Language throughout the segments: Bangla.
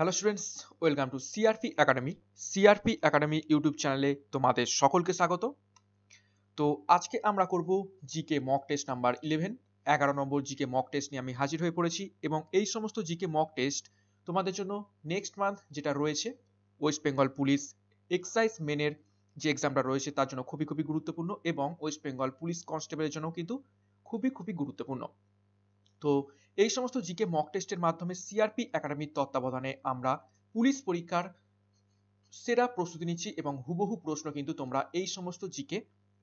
hello students welcome to CRP academy CRP academy YouTube চ্যানেলে তোমাদের সকলকে স্বাগত তো আজকে আমরা করব GK mock test number eleven এগারো নম্বর জিকে মক টেস্ট নিয়ে আমি হাজির হয়ে পড়েছি এবং এই সমস্ত জিকে মক টেস্ট তোমাদের জন্য নেক্সট মান্থ যেটা রয়েছে ওয়েস্ট বেঙ্গল পুলিশ এক্সাইজ মেনের যে এক্সামটা রয়েছে তার জন্য খুবই খুবই গুরুত্বপূর্ণ এবং ওয়েস্ট বেঙ্গল পুলিশ কনস্টেবলের জন্য কিন্তু খুবই খুবই গুরুত্বপূর্ণ তো এই সমস্ত জিকে মক টেস্টের মাধ্যমে সিআরপি একাডেমির তত্ত্বাবধানে আমরা পুলিশ পরীক্ষার সেরা প্রস্তুতি নিচ্ছি এবং হুবহু প্রশ্ন কিন্তু তোমরা এই সমস্ত জিকে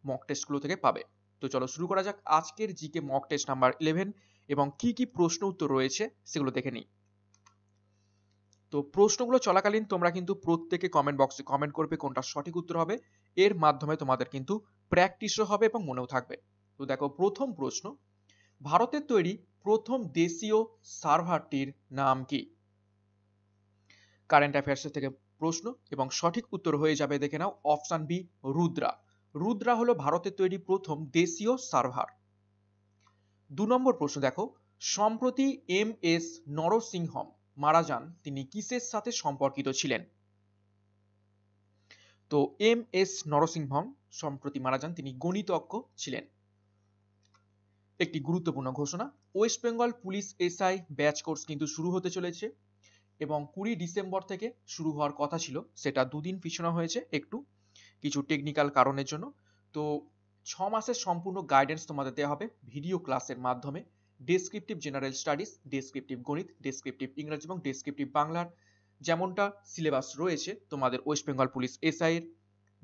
মক টেস্টগুলো থেকে পাবে তো চলো শুরু করা যাক আজকের GK mock test number eleven এবং কি কি প্রশ্ন উত্তর রয়েছে সেগুলো দেখে নিই তো প্রশ্নগুলো চলাকালীন তোমরা কিন্তু প্রত্যেকে কমেন্ট বক্সে কমেন্ট করবে কোনটা সঠিক উত্তর হবে এর মাধ্যমে তোমাদের কিন্তু প্র্যাকটিসও হবে এবং মনেও থাকবে তো দেখো প্রথম প্রশ্ন ভারতের তৈরি প্রথম দেশীয় সার্ভারটির নাম কি কারেন্ট অ্যাফেয়ার্স থেকে প্রশ্ন এবং সঠিক উত্তর হয়ে যাবে দেখে নাও অপশান বি রুদ্রা রুদ্রা হলো ভারতের তৈরি প্রথম দেশীয় সার্ভার দু নম্বর প্রশ্ন দেখো সম্প্রতি এম এস নরসিংহম মারা যান তিনি কিসের সাথে সম্পর্কিত ছিলেন তো এম এস নরসিংহম সম্প্রতি মারা যান তিনি গণিতজ্ঞ ছিলেন একটি গুরুত্বপূর্ণ ঘোষণা West Bengal police SI batch course কিন্তু শুরু হতে চলেছে এবং কুড়ি ডিসেম্বর থেকে শুরু হওয়ার কথা ছিল সেটা দুদিন পিছানো হয়েছে একটু কিছু টেকনিক্যাল কারণের জন্য তো ছ মাসের সম্পূর্ণ গাইডেন্স তোমাদের দেওয়া হবে ভিডিও ক্লাসের মাধ্যমে ডেসক্রিপটিভ জেনারেল স্টাডিজ ডেসক্রিপটিভ গণিত ডেসক্রিপটিভ ইংরাজি এবং ডেসক্রিপটিভ বাংলার যেমনটা সিলেবাস রয়েছে তোমাদের ওয়েস্ট বেঙ্গল পুলিশ এসআইয়ের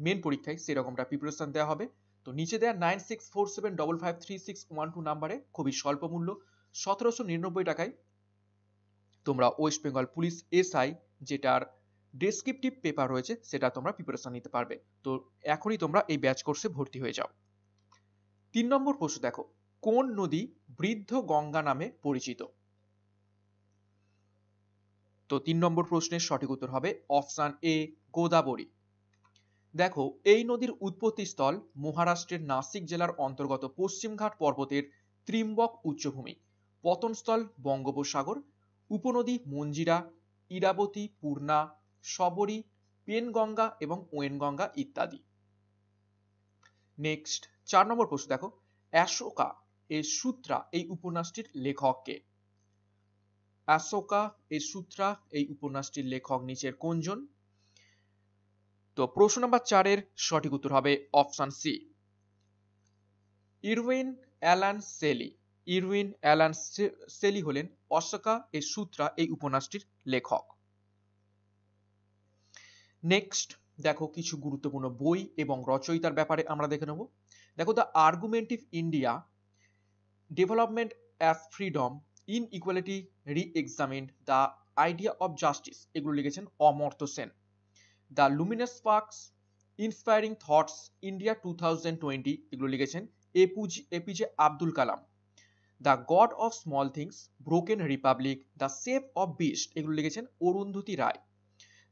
মেন পরীক্ষায় সেরকমটা প্রিপারেশন দেওয়া হবে তো নিচে দেয়া nine six four seven double five three six one two নাম্বারে খুবই স্বল্প মূল্য সতেরোশো নিরানব্বই টাকায় তোমরা ওয়েস্ট বেঙ্গল পুলিশ এসআই যেটার ডেসক্রিপটিভ পেপার রয়েছে সেটা তোমরা প্রিপারেশন নিতে পারবে তো এখনই তোমরা এই ব্যাচ কোর্সে ভর্তি হয়ে যাও তিন নম্বর প্রশ্ন দেখো কোন নদী বৃদ্ধ গঙ্গা নামে পরিচিত তো তিন নম্বর প্রশ্নের সঠিক উত্তর হবে অপশান এ গোদাবরী দেখো এই নদীর উৎপত্তি স্থল মহারাষ্ট্রের নাসিক জেলার অন্তর্গত পশ্চিমঘাট পর্বতের ত্রিম্বক উচ্চভূমি পতনস্থল বঙ্গোপসাগর উপনদী মঞ্জিরা ইরাবতী পূর্ণা সবরী পেনগঙ্গা এবং ওয়েনগঙ্গা ইত্যাদি নেক্সট চার নম্বর প্রশ্ন দেখো অ্যাশোকা এ সূত্রা এই উপন্যাসটির লেখককে অ্যাশোকা এ সূত্রা এই উপন্যাসটির লেখক নিচের কোনজন তো প্রশ্ন নাম্বার চারের সঠিক উত্তর হবে option C Irwin Allan Sealy Irwin Allan Sealy হলেন অশোকা এ সূত্রা এই উপন্যাসটির লেখক নেক্সট দেখো কিছু গুরুত্বপূর্ণ বই এবং রচয়িতার ব্যাপারে আমরা দেখে নেব দেখো the argument if India development as freedom equality re examine the idea of justice এগুলো লিখেছেন Amartya Sen the luminous sparks inspiring thoughts India two thousand twenty এগুলো লিখেছেন এপুজি APJ Abdul Kalam the god of small things broken republic the shape of beast এগুলো লিখেছেন Arundhati Roy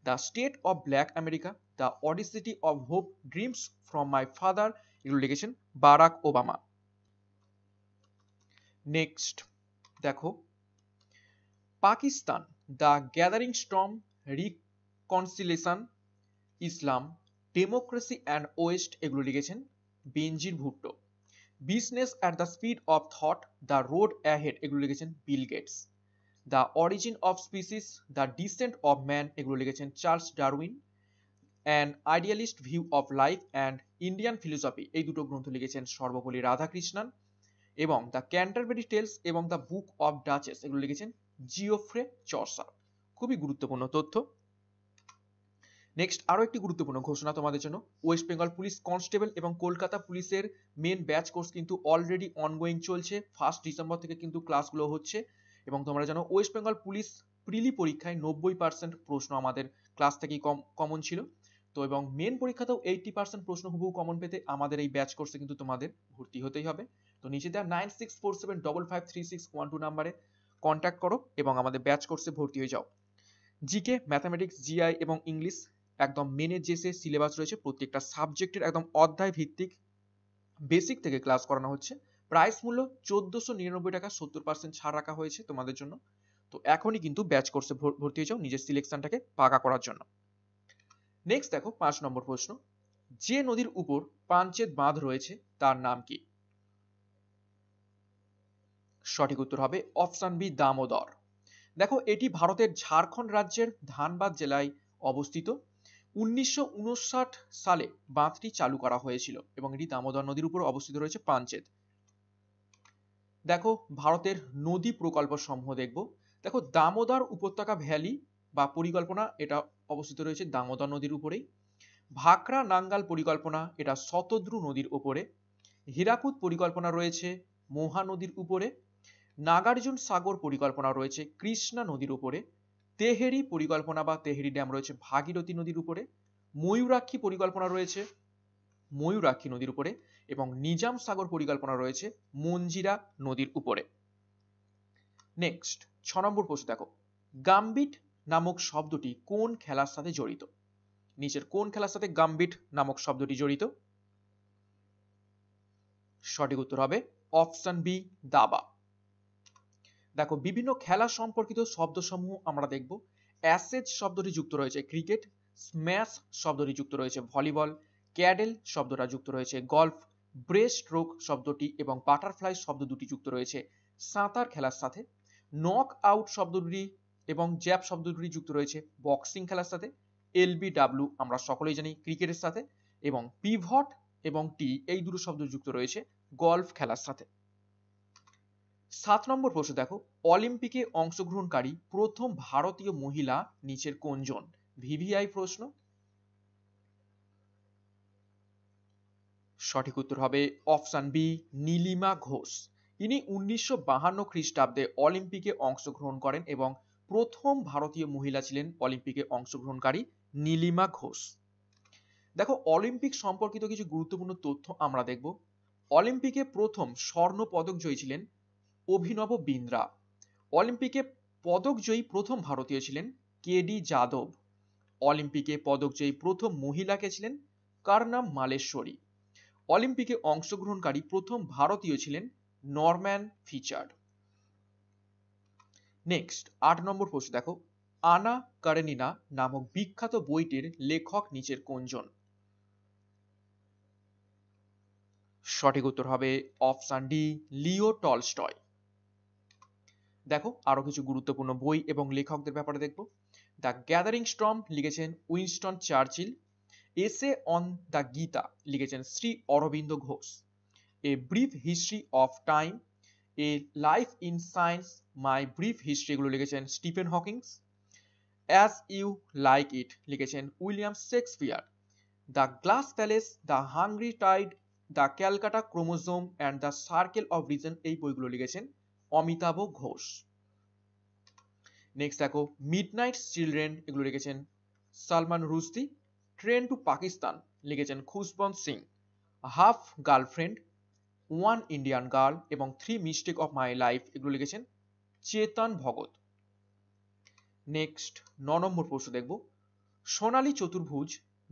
the state of black America the audacity of hope dreams from my father এগুলো লিখেছেন বারাক ওবামা নেক্সট দেখো Pakistan the gathering storm reconciliation Islam democracy and west এগুলো লিখেছেন Benazir Bhutto business at the speed of thought the road ahead এগুলো লিখেছেন Bill Gates the origin of species the descent of man এগুলো লিখেছেন Charles Darwin and idealist view of life and Indian philosophy এই দুটো গ্রন্থ লিখেছেন সর্বপল্লী রাধাকৃষ্ণন এবং দ্য ক্যান্টারবেরি টেলস এবং দ্য বুক অফ ডাচেস এগুলো লিখেছেন জিওফ্রে চর্সা খুবই গুরুত্বপূর্ণ তথ্য নেক্সট আরও একটি গুরুত্বপূর্ণ ঘোষণা তোমাদের জন্য ওয়েস্ট বেঙ্গল পুলিশ কনস্টেবল এবং কলকাতা পুলিশের মেন ব্যাচ কোর্স কিন্তু অলরেডি অনগোয়িং চলছে ফার্স্ট ডিসেম্বর থেকে কিন্তু ক্লাসগুলো হচ্ছে এবং তোমরা জানো ওয়েস্ট বেঙ্গল পুলিশ প্রিলি পরীক্ষায় নব্বই পার্সেন্ট প্রশ্ন আমাদের ক্লাস থেকেই কম কমন ছিল তো এবং মেন পরীক্ষাতেও এইটটি পার্সেন্ট প্রশ্ন হুবহু কমন পেতে আমাদের এই ব্যাচ কোর্সে কিন্তু তোমাদের ভর্তি হতেই হবে তো নিচে দেওয়া nine six four seven double five three six one two নাম্বারে কন্ট্যাক্ট করো এবং আমাদের ব্যাচ কোর্সে ভর্তি হয়ে যাও জিকে ম্যাথামেটিক্স জিআই এবং ইংলিশ একদম মেনে যেসে সিলেবাস রয়েছে প্রত্যেকটা সাবজেক্টের একদম অধ্যায় ভিত্তিক বেসিক থেকে ক্লাস করানো হচ্ছে প্রাইস মূল্য চোদ্দোশো নিরানব্বই টাকা সত্তর পার্সেন্ট ছাড় রাখা হয়েছে তোমাদের জন্য তো এখনই কিন্তু ব্যাচ কোর্সে ভর্তি হয়ে যাও নিজের সিলেকশনটাকে পাকা করার জন্য নেক্সট দেখো পাঁচ নম্বর প্রশ্ন যে নদীর উপর পাঞ্চেত বাঁধ রয়েছে তার নাম কি সঠিক উত্তর হবে অপশন বি দামোদর দেখো এটি ভারতের ঝাড়খণ্ড রাজ্যের ধানবাদ জেলায় অবস্থিত উনিশশো সালে বাঁধটি চালু করা হয়েছিল এবং এটি দামোদর নদীর উপর অবস্থিত রয়েছে পাঞ্চেত দেখো ভারতের নদী প্রকল্প সমূহ দেখব দেখো দামোদর উপত্যকা ভ্যালি বা পরিকল্পনা এটা অবস্থিত রয়েছে দামোদর নদীর উপরেই ভাকরা নাঙ্গাল পরিকল্পনা এটা শতদ্রু নদীর উপরে হীরাকুদ পরিকল্পনা রয়েছে মহা নদীর উপরে নাগার্জুন সাগর পরিকল্পনা রয়েছে কৃষ্ণা নদীর উপরে তেহেরি পরিকল্পনা বা তেহেরি ড্যাম রয়েছে ভাগীরথী নদীর উপরে ময়ূরাক্ষী পরিকল্পনা রয়েছে ময়ূরাক্ষী নদীর উপরে এবং নিজাম সাগর পরিকল্পনা রয়েছে মঞ্জিরা নদীর উপরে নেক্সট ছ নম্বর প্রশ্ন দেখো গাম্বিট নামক শব্দটি কোন খেলার সাথে জড়িত নিচের কোন খেলার সাথে গাম্বিট নামক শব্দটি জড়িত সঠিক উত্তর হবে অপশন বি দাবা দেখো বিভিন্ন খেলা সম্পর্কিত শব্দসমূহ আমরা দেখব অ্যাসেজ শব্দটি যুক্ত রয়েছে ক্রিকেট স্ম্যাশ শব্দটি যুক্ত রয়েছে ভলিবল ক্যাডেল শব্দটা যুক্ত রয়েছে গল্ফ ব্রেস্ট স্ট্রোক শব্দটি এবং বাটারফ্লাই শব্দ দুটি যুক্ত রয়েছে সাঁতার খেলার সাথে নক আউট শব্দ দুটি এবং জ্যাপ শব্দ দুটি যুক্ত রয়েছে বক্সিং খেলার সাথে এলবিডাব্লিউ আমরা সকলেই জানি ক্রিকেটের সাথে এবং পিভট এবং টি এই দুটো শব্দ যুক্ত রয়েছে গল্ফ খেলার সাথে সাত নম্বর প্রশ্ন দেখো অলিম্পিকে অংশগ্রহণকারী প্রথম ভারতীয় মহিলা নিচের কোনজন ভিভিআই প্রশ্ন সঠিক উত্তর হবে অপশন বি নীলিমা ঘোষ ইনি উনিশশো বাহান্ন খ্রিস্টাব্দে অলিম্পিকে অংশগ্রহণ করেন এবং প্রথম ভারতীয় মহিলা ছিলেন অলিম্পিকে অংশগ্রহণকারী নীলিমা ঘোষ দেখো অলিম্পিক সম্পর্কিত কিছু গুরুত্বপূর্ণ তথ্য আমরা দেখব অলিম্পিকে প্রথম স্বর্ণ পদক জয়ী ছিলেন অভিনব বিন্দ্রা অলিম্পিকে পদকজয়ী প্রথম ভারতীয় ছিলেন কেডি যাদব অলিম্পিকে পদকজয়ী প্রথম মহিলাকে ছিলেন কারনাম মালেশ্বরী অলিম্পিকে অংশগ্রহণকারী প্রথম ভারতীয় ছিলেন নরম্যান ফিচার্ড নেক্সট আট নম্বর প্রশ্ন দেখো আনা কারেনিনা নামক বিখ্যাত বইটির লেখক নিচের কোনজন সঠিক উত্তর হবে অপশন ডি লিও টলস্টয় দেখো আরও কিছু গুরুত্বপূর্ণ বই এবং লেখকদের ব্যাপারে দেখব দ্য গ্যাদারিং স্ট্রম লিখেছেন Winston Churchill essays on the Gita লিখেছেন Sri Aurobindo Ghosh a brief history of time a life in science my brief history এগুলো লিখেছেন Stephen Hawkings as you like it লিখেছেন William Shakespeare the glass palace the hungry tide the Calcutta chromosome and the circle of reason এই বইগুলো লিখেছেন অমিতাভ ঘোষ নেক্সট দেখো মিডনাইট চিলড্রেন এগুলো লিখেছেন সালমান রুস্তি ট্রেন টু পাকিস্তান লিখেছেন Khushwant Singh half girlfriend one Indian girl এবং three mistake of my life এগুলো লিখেছেন চেতন ভগত নেক্সট ন নম্বর প্রশ্ন দেখব সোনালী চতুর্ভুজ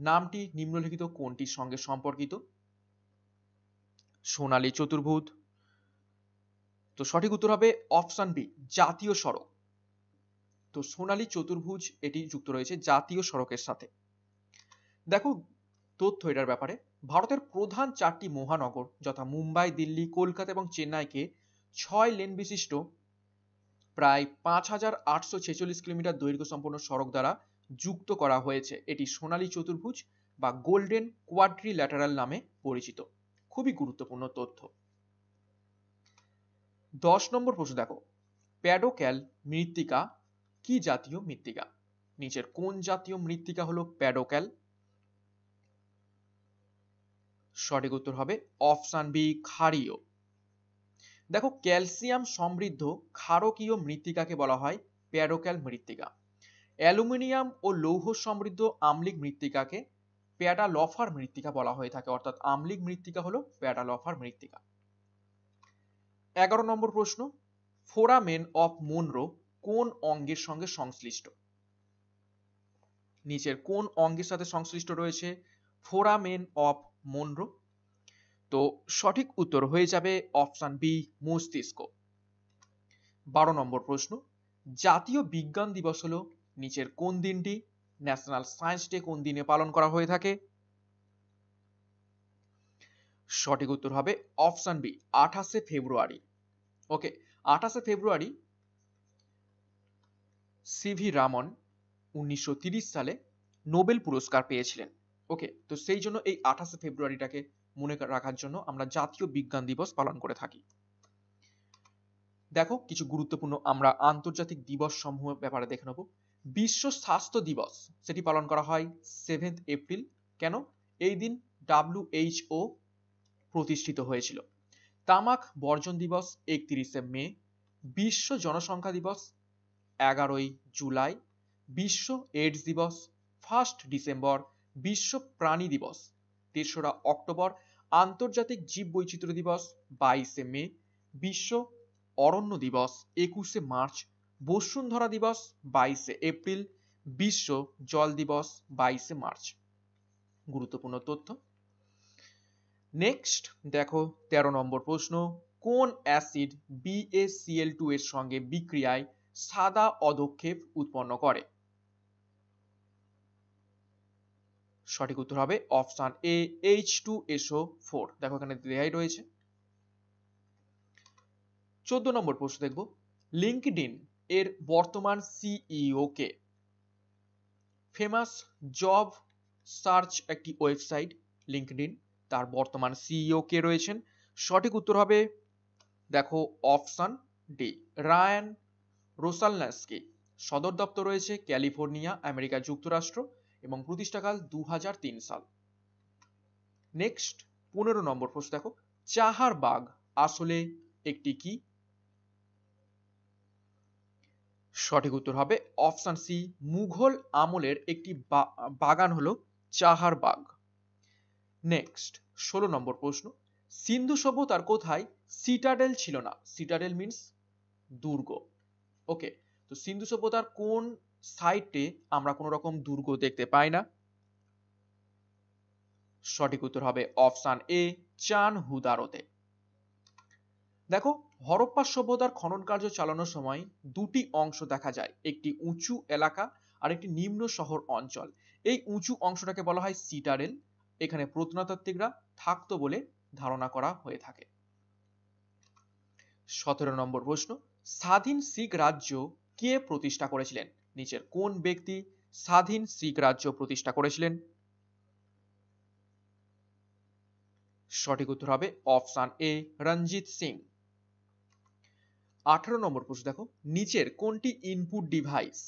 নামটি নিম্নলিখিত কোনটির সঙ্গে সম্পর্কিত সোনালী চতুর্ভুজ তো সঠিক উত্তর হবে অপশন বি জাতীয় সড়ক তো সোনালী চতুর্ভুজ এটি যুক্ত রয়েছে জাতীয় সড়কের সাথে দেখো তথ্য এটার ব্যাপারে ভারতের প্রধান চারটি মহানগর যথা মুম্বাই দিল্লি কলকাতা এবং চেন্নাইকে ছয় লেন বিশিষ্ট প্রায় পাঁচ হাজার আটশো ছেচল্লিশ কিলোমিটার দৈর্ঘ্য সম্পন্ন সড়ক দ্বারা যুক্ত করা হয়েছে এটি সোনালী চতুর্ভুজ বা গোল্ডেন কোয়াড্রি কোয়াড্রিল্যাটারাল নামে পরিচিত খুবই গুরুত্বপূর্ণ তথ্য দশ নম্বর প্রশ্ন দেখো প্যাডোক্যাল মৃত্তিকা কি জাতীয় মৃত্তিকা নিচের কোন জাতীয় মৃত্তিকা হলো প্যাডোক্যাল সঠিক উত্তর হবে অপশান বি ক্ষারীয় দেখো ক্যালসিয়াম সমৃদ্ধ ক্ষারকীয় মৃত্তিকাকে বলা হয় প্যাডোক্যাল মৃত্তিকা অ্যালুমিনিয়াম ও লৌহ সমৃদ্ধ আম্লিক মৃত্তিকাকে প্যাডালফার মৃত্তিকা বলা হয়ে থাকে অর্থাৎ আম্লিক মৃত্তিকা হলো প্যাডালফার মৃত্তিকা এগারো নম্বর প্রশ্ন ফোরামেন অফ মুনরো কোন অঙ্গের সঙ্গে সংশ্লিষ্ট নিচের কোন অঙ্গের সাথে সংশ্লিষ্ট রয়েছে ফোরামেন অফ মনরো তো সঠিক উত্তর হয়ে যাবে অপশন বি মস্তিষ্ক বারো নম্বর প্রশ্ন জাতীয় বিজ্ঞান দিবস হলো নিচের কোন দিনটি ন্যাশনাল সায়েন্স ডে কোন দিনে পালন করা হয়ে থাকে সঠিক উত্তর হবে অপশন বি আঠাশে ফেব্রুয়ারি ওকে আঠাশে ফেব্রুয়ারি সিভি রামন উনিশশো সালে নোবেল পুরস্কার পেয়েছিলেন ওকে তো সেই জন্য এই আঠাশে ফেব্রুয়ারিটাকে মনে রাখার জন্য আমরা জাতীয় বিজ্ঞান দিবস পালন করে থাকি দেখো কিছু গুরুত্বপূর্ণ আমরা আন্তর্জাতিক দিবস সমূহ ব্যাপারে দেখে নেব বিশ্ব স্বাস্থ্য দিবস সেটি পালন করা হয় সেভেন্থ এপ্রিল কেন এই দিন ডাব্লিউএইচও প্রতিষ্ঠিত হয়েছিল তামাক বর্জন দিবস একত্রিশে মে বিশ্ব জনসংখ্যা দিবস এগারোই জুলাই বিশ্ব এইডস দিবস ফার্স্ট ডিসেম্বর বিশ্ব প্রাণী দিবস তেসরা অক্টোবর আন্তর্জাতিক জীববৈচিত্র্য দিবস বাইশে মে বিশ্ব অরণ্য দিবস একুশে মার্চ বসুন্ধরা দিবস বাইশে এপ্রিল বিশ্ব জল দিবস বাইশে মার্চ গুরুত্বপূর্ণ তথ্য নেক্সট দেখো ১৩ নম্বর প্রশ্ন কোন অ্যাসিড বিএসিএল টু এর সঙ্গে বিক্রিয়ায় সাদা অধক্ষেপ উৎপন্ন করে সঠিক উত্তর হবে option A H two SO four দেখো এখানে দেয়াই রয়েছে চোদ্দ নম্বর প্রশ্ন দেখব লিঙ্কড এর বর্তমান সিইও e কে ফেমাস জব সার্চ একটি ওয়েবসাইট লিঙ্কড তার বর্তমান সিইও e কে রয়েছেন সঠিক উত্তর হবে দেখো অপশন ডি রায়ান রোসালনাসকে সদর দপ্তর রয়েছে ক্যালিফোর্নিয়া আমেরিকা যুক্তরাষ্ট্র এবং প্রতিষ্ঠাকাল দু সাল নেক্সট পনেরো নম্বর প্রশ্ন দেখো চাহার বাঘ আসলে একটি কি সঠিক উত্তর হবে অপশন সি মুঘল আমলের একটি বাগান হলো চাহার বাঘ নেক্সট ষোলো নম্বর প্রশ্ন সিন্ধু সভ্যতার কোথায় সিটাডেল ছিল না সিটাডেল মিনস দুর্গ ওকে তো সিন্ধু সভ্যতার কোন সাইটে আমরা কোনো রকম দুর্গ দেখতে পাই না সঠিক উত্তর হবে অপশান এ চান হুদারোতে দেখো হরপ্পা সভ্যতার খনন কার্য চালানোর সময় দুটি অংশ দেখা যায় একটি উঁচু এলাকা আর একটি নিম্ন শহর অঞ্চল এই উঁচু অংশটাকে বলা হয় সিটারেল এখানে প্রত্নতাত্ত্বিকরা থাকতো বলে ধারণা করা হয়ে থাকে সতেরো নম্বর প্রশ্ন স্বাধীন শিখ রাজ্য কে প্রতিষ্ঠা করেছিলেন নিচের কোন ব্যক্তি স্বাধীন শিখ রাজ্য প্রতিষ্ঠা করেছিলেন সঠিক উত্তর হবে অপশান এ রঞ্জিত সিং আঠারো নম্বর প্রশ্ন দেখো নিচের কোনটি ইনপুট ডিভাইস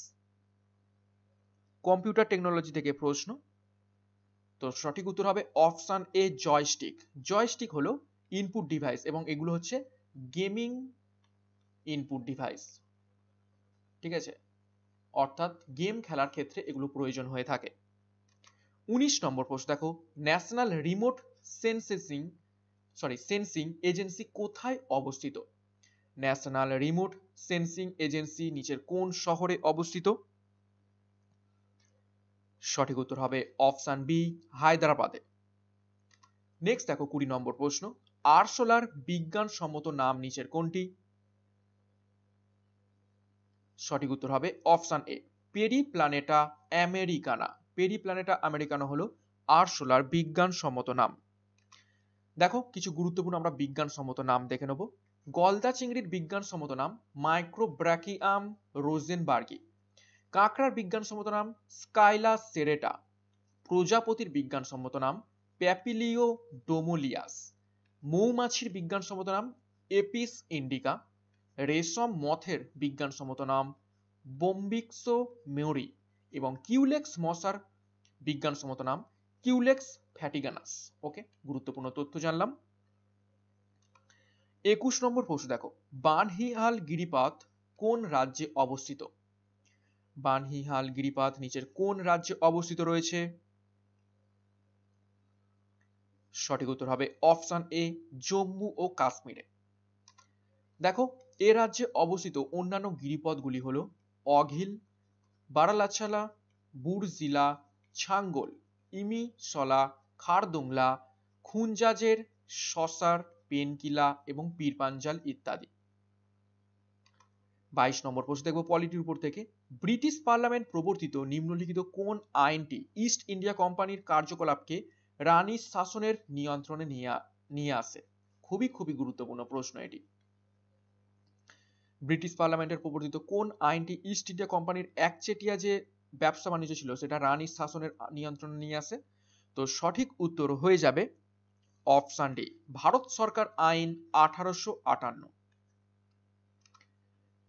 কম্পিউটার টেকনোলজি থেকে প্রশ্ন তো সঠিক উত্তর হবে অপশান এ জয়স্টিক জয়স্টিক হলো ইনপুট ডিভাইস এবং এগুলো হচ্ছে গেমিং ইনপুট ডিভাইস ঠিক আছে অর্থাৎ গেম খেলার ক্ষেত্রে এগুলো প্রয়োজন হয়ে থাকে উনিশ নম্বর প্রশ্ন দেখো national remote sensing sorry sensing agency কোথায় অবস্থিত ন্যাশনাল রিমোট সেন্সিং এজেন্সি নিচের কোন শহরে অবস্থিত সঠিক উত্তর হবে অপশান বি হায়দ্রাবাদে নেক্সট দেখো কুড়ি নম্বর প্রশ্ন আরশোলার বিজ্ঞানসম্মত নাম নিচের কোনটি সঠিক উত্তর হবে option A periplaneta americana periplaneta americana হলো আরশোলার বিজ্ঞানসম্মত নাম দেখো কিছু গুরুত্বপূর্ণ আমরা বিজ্ঞানসম্মত নাম দেখে নেব গলদা চিংড়ির বিজ্ঞানসম্মত নাম মাইক্রোব্রাকিয়াম রোজেনবার্গি কাঁকড়ার বিজ্ঞানসম্মত নাম স্কাইলা সেরেটা প্রজাপতির বিজ্ঞানসম্মত নাম প্যাপিলিও ডোমোলিয়াস মৌমাছির বিজ্ঞানসম্মত নাম এপিস ইন্ডিকা রেশম মথের বিজ্ঞানসম্মত নাম বোম্বিক্সো মেউরি এবং কিউলেক্স মশার বিজ্ঞানসম্মত নাম কিউলেক্স ফ্যাটিগানাস ওকে গুরুত্বপূর্ণ তথ্য জানলাম একুশ নম্বর প্রশ্ন দেখো বানহিহাল গিরিপাত কোন রাজ্যে অবস্থিত বানহিহাল গিরিপাত নিচের কোন রাজ্যে অবস্থিত রয়েছে সঠিক উত্তর হবে অপশন এ জম্মু ও কাশ্মীরে দেখো এ রাজ্যে অবস্থিত অন্যান্য গিরিপথগুলি হল অঘিল বারালাছালা বুরজিলা ছাঙ্গল ইমি সলা খারদোংলা খুঞ্জাজের শসার পেনকিলা এবং পীরপাঞ্জাল ইত্যাদি বাইশ নম্বর প্রশ্ন দেখবো পলিটির উপর থেকে ব্রিটিশ পার্লামেন্ট প্রবর্তিত নিম্নলিখিত কোন আইনটি ইস্ট ইন্ডিয়া কোম্পানির কার্যকলাপকে রানীর শাসনের নিয়ন্ত্রণে নিয়ে আসে খুবই খুবই গুরুত্বপূর্ণ প্রশ্ন এটি ব্রিটিশ পার্লামেন্টের প্রবর্তিত কোন আইনটি ইস্ট ইন্ডিয়া কোম্পানির একচেটিয়া যে ব্যবসা বাণিজ্য ছিল সেটা রানীর শাসনের নিয়ন্ত্রণে নিয়ে আসে তো সঠিক উত্তর হয়ে যাবে অপশান ডি ভারত সরকার আইন আঠারোশো আটান্ন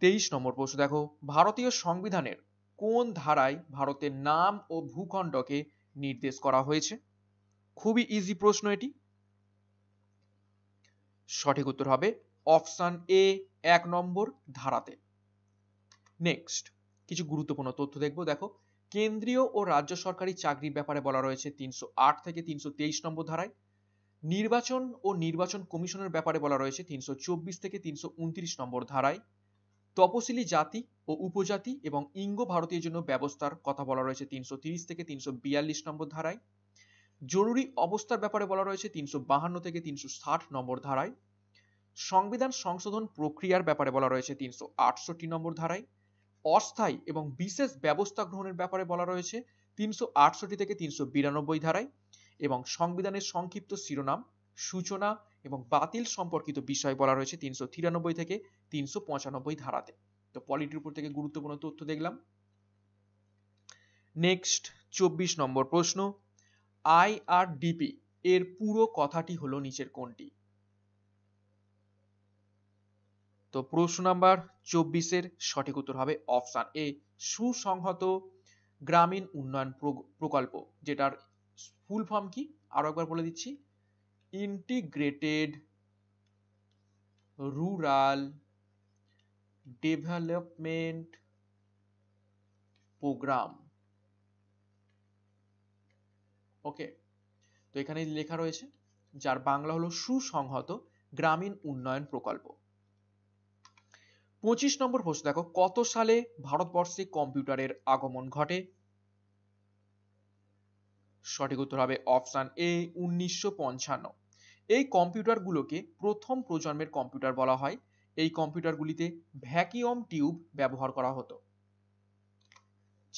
তেইশ নম্বর প্রশ্ন দেখো ভারতীয় সংবিধানের কোন ধারায় ভারতের নাম ও ভূখণ্ডকে নির্দেশ করা হয়েছে খুবই ইজি প্রশ্ন এটি সঠিক উত্তর হবে অপশন এ এক নম্বর ধারাতে নেক্সট কিছু গুরুত্বপূর্ণ তথ্য দেখব দেখো কেন্দ্রীয় ও রাজ্য সরকারি চাকরির ব্যাপারে বলা রয়েছে তিনশো আট থেকে তিনশো তেইশ নম্বর ধারায় নির্বাচন ও নির্বাচন কমিশনের ব্যাপারে বলা রয়েছে তিনশো চব্বিশ থেকে তিনশো উনত্রিশ নম্বর ধারায় তপশিলি জাতি ও উপজাতি এবং ইঙ্গ ভারতীয় জন্য ব্যবস্থার কথা বলা রয়েছে তিনশো তিরিশ থেকে তিনশো বিয়াল্লিশ নম্বর ধারায় জরুরি অবস্থার ব্যাপারে বলা রয়েছে তিনশো বাহান্ন থেকে তিনশো ষাট নম্বর ধারায় সংবিধান সংশোধন প্রক্রিয়ার ব্যাপারে বলা রয়েছে তিনশো আটষট্টি নম্বর ধারায় অস্থায়ী এবং বিশেষ ব্যবস্থা গ্রহণের ব্যাপারে বলা রয়েছে তিনশো আটষট্টি থেকে তিনশো বিরানব্বই ধারায় এবং সংবিধানের সংক্ষিপ্ত শিরোনাম সূচনা এবং বাতিল সম্পর্কিত বিষয় বলা রয়েছে তিনশো তিরানব্বই থেকে তিনশো পঁচানব্বই ধারাতে তো পলিটির উপর থেকে গুরুত্বপূর্ণ তথ্য দেখলাম নেক্সট চব্বিশ নম্বর প্রশ্ন আইআরডিপি এর পুরো কথাটি হলো নিচের কোনটি তো প্রশ্ন নাম্বার চব্বিশের সঠিক উত্তর হবে অপশান এ সুসংহত গ্রামীণ উন্নয়ন প্রকল্প যেটার ফুল ফর্ম কি আরো একবার বলে দিচ্ছি integrated rural development programme okay তো এখানে লেখা রয়েছে যার বাংলা হলো সুসংহত গ্রামীণ উন্নয়ন প্রকল্প পঁচিশ নম্বর প্রশ্ন দেখো কত সালে ভারতবর্ষে কম্পিউটারের আগমন ঘটে সঠিক উত্তর হবে অপশান এ উনিশশো পঞ্চান্ন এই কম্পিউটারগুলোকে প্রথম প্রজন্মের কম্পিউটার বলা হয় এই কম্পিউটারগুলিতে ভ্যাকিউম টিউব ব্যবহার করা হতো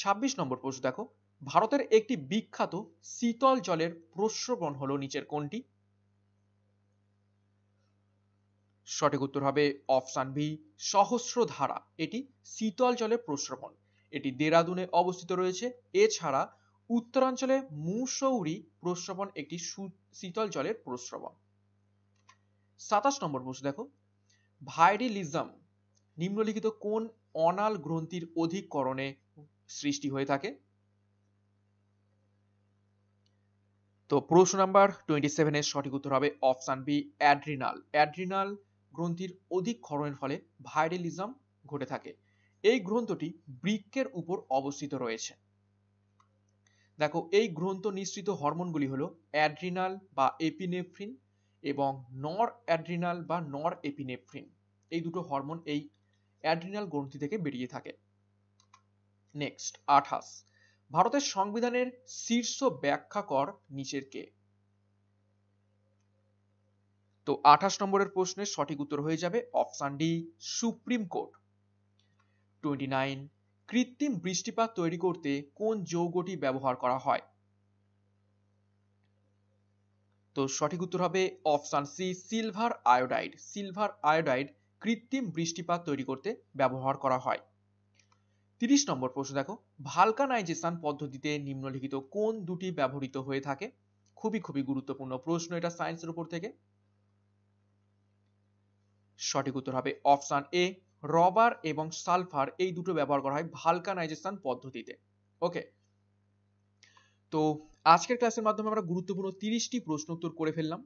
২৬ নম্বর প্রশ্ন দেখো ভারতের একটি বিখ্যাত শীতল জলের প্রস্রবণ হলো নিচের কোনটি সঠিক উত্তর হবে অপশান বি সহস্রধারা এটি শীতল জলের প্রস্রবণ এটি দেরাদুনে অবস্থিত রয়েছে এছাড়া উত্তরাঞ্চলে মুসৌরি প্রস্রবণ একটি শীতল জলের প্রস্রবণ সাতাশ নম্বর প্রশ্ন দেখো ভাইরিলিজম নিম্নলিখিত কোন অনাল গ্রন্থির অধিককরণে সৃষ্টি হয়ে থাকে তো প্রশ্ন নাম্বার টোয়েন্টি সেভেনের সঠিক উত্তর হবে অপশান বি অ্যাড্রিনাল অ্যাড্রিনাল গ্রন্থির অধিক ক্ষরণের ফলে ভাইরেলিজম ঘটে থাকে এই গ্রন্থটি বৃক্ষের উপর অবস্থিত রয়েছে দেখো এই গ্রন্থ নিঃসৃত হরমোনগুলি হলো অ্যাড্রিনাল বা এপিনেফ্রিন এবং নর অ্যাড্রিনাল বা নর এপিনেফ্রিন এই দুটো হরমোন এই অ্যাড্রিনাল গ্রন্থি থেকে বেরিয়ে থাকে নেক্সট আঠাশ ভারতের সংবিধানের শীর্ষ ব্যাখ্যা কর নিচের কে তো আঠাশ নম্বরের প্রশ্নের সঠিক উত্তর হয়ে যাবে option D supreme court twenty nine কৃত্রিম বৃষ্টিপাত তৈরি করতে কোন যৌগটি ব্যবহার করা হয় তো সঠিক উত্তর হবে option C silver iodide silver iodide কৃত্রিম বৃষ্টিপাত তৈরি করতে ব্যবহার করা হয় তিরিশ নম্বর প্রশ্ন দেখো ভালকানাইজেশন পদ্ধতিতে নিম্নলিখিত কোন দুটি ব্যবহৃত হয়ে থাকে খুবই খুবই গুরুত্বপূর্ণ প্রশ্ন এটা সায়েন্সের উপর থেকে সঠিক উত্তর হবে অপশান এ রবার এবং সালফার এই দুটো ব্যবহার করা হয় ভালকানাইজেশন পদ্ধতিতে ওকে তো আজকের ক্লাসের মাধ্যমে আমরা গুরুত্বপূর্ণ তিরিশটি প্রশ্ন উত্তর করে ফেললাম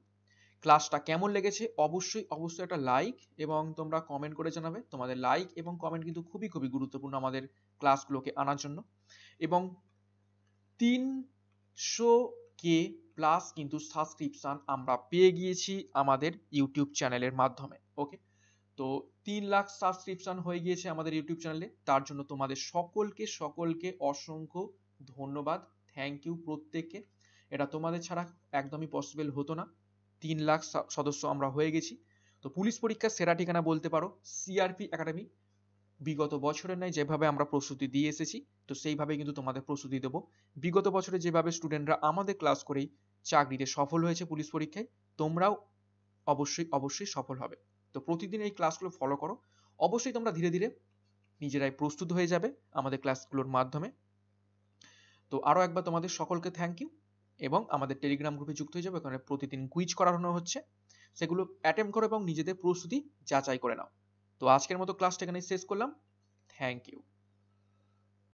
ক্লাসটা কেমন লেগেছে অবশ্যই অবশ্যই একটা লাইক এবং তোমরা কমেন্ট করে জানাবে তোমাদের লাইক এবং কমেন্ট কিন্তু খুবই খুবই গুরুত্বপূর্ণ আমাদের ক্লাসগুলোকে আনার জন্য এবং তিনশো কে প্লাস কিন্তু সাবস্ক্রিপশান আমরা পেয়ে গিয়েছি আমাদের ইউটিউব চ্যানেলের মাধ্যমে ওকে তো তিন লাখ সাবস্ক্রিপশান হয়ে গিয়েছে আমাদের ইউটিউব চ্যানেলে তার জন্য তোমাদের সকলকে সকলকে অসংখ্য ধন্যবাদ থ্যাংক ইউ প্রত্যেককে এটা তোমাদের ছাড়া একদমই পসিবল হতো না তিন লাখ সদস্য আমরা হয়ে গেছি তো পুলিশ পরীক্ষার সেরা ঠিকানা বলতে পারো সিআরপি একাডেমি বিগত বছরের নয় যেভাবে আমরা প্রস্তুতি দিয়ে এসেছি তো সেইভাবে কিন্তু তোমাদের প্রস্তুতি দেবো বিগত বছরে যেভাবে স্টুডেন্টরা আমাদের ক্লাস করেই চাকরিতে সফল হয়েছে পুলিশ পরীক্ষায় তোমরাও অবশ্যই অবশ্যই সফল হবে তো প্রতিদিন এই ক্লাসগুলো ফলো করো অবশ্যই তোমরা ধীরে ধীরে নিজেরাই প্রস্তুত হয়ে যাবে আমাদের ক্লাসগুলোর মাধ্যমে তো আরও একবার তোমাদের সকলকে থ্যাংক ইউ এবং আমাদের টেলিগ্রাম গ্রুপে যুক্ত হয়ে যাবে ওখানে প্রতিদিন কুইজ করানো হচ্ছে সেগুলো অ্যাটেম্প করো এবং নিজেদের প্রস্তুতি যাচাই করে নাও তো আজকের মতো ক্লাসটা এখানেই শেষ করলাম থ্যাংক ইউ